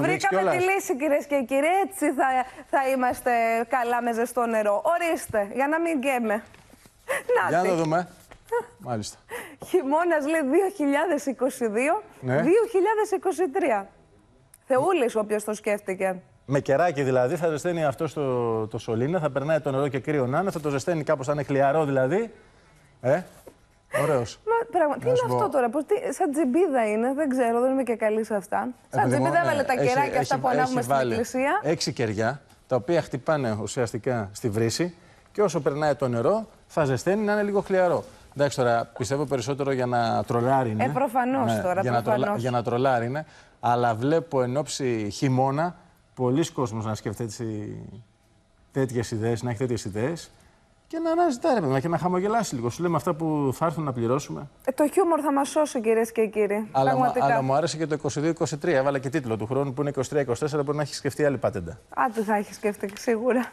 Βρήκαμε τη λύση, κυρίες και κύριοι. Έτσι θα, θα είμαστε καλά με ζεστό νερό. Ορίστε, για να μην γκέμε. Να Για να δούμε. Μάλιστα. Χειμώνας λέει 2022, 2023. Θεούλης, όποιος το σκέφτηκε. Με κεράκι δηλαδή, θα ζεσταίνει αυτό το το σωλήνα, θα περνάει το νερό και κρύο να είναι, θα το ζεσταίνει κάπως, θα είναι χλιαρό δηλαδή. Ε, ωραίος. Τι είναι αυτό τώρα, πώς, τι, σαν τζιμπίδα είναι, δεν ξέρω, δεν είμαι και καλή σε αυτά. Σαν τζιμπίδα ναι, έβαλε τα κεράκια αυτά που ανάβουμε στην εκκλησία. Έξι κεριά, τα οποία χτυπάνε ουσιαστικά στη βρύση και όσο περνάει το νερό θα ζεσταίνει να είναι λίγο χλιαρό. Εντάξει τώρα, πιστεύω περισσότερο για να τρολάρει. είναι. Ε, προφανώς ναι, τώρα. Για, προφανώς. Να, για να τρολάρει, είναι, Αλλά βλέπω εν ώψη χειμώνα πολλοί κόσμος να σκεφτεί τέτοιες ιδέες, να έχει τέτοιες ιδέες και να αναζητά, ρε και να χαμογελάσει λίγο. Σου λέμε αυτά που θα έρθουν να πληρώσουμε. Ε, το χιούμορ θα μας σώσει, κυρίες και κύριοι. Αλλά, αλλά μου άρεσε και το 22-23. Έβαλα και τίτλο του χρόνου που είναι 23-24. Μπορεί να έχει σκεφτεί άλλη πατέντα. Α, θα έχει σκεφτεί, σίγουρα.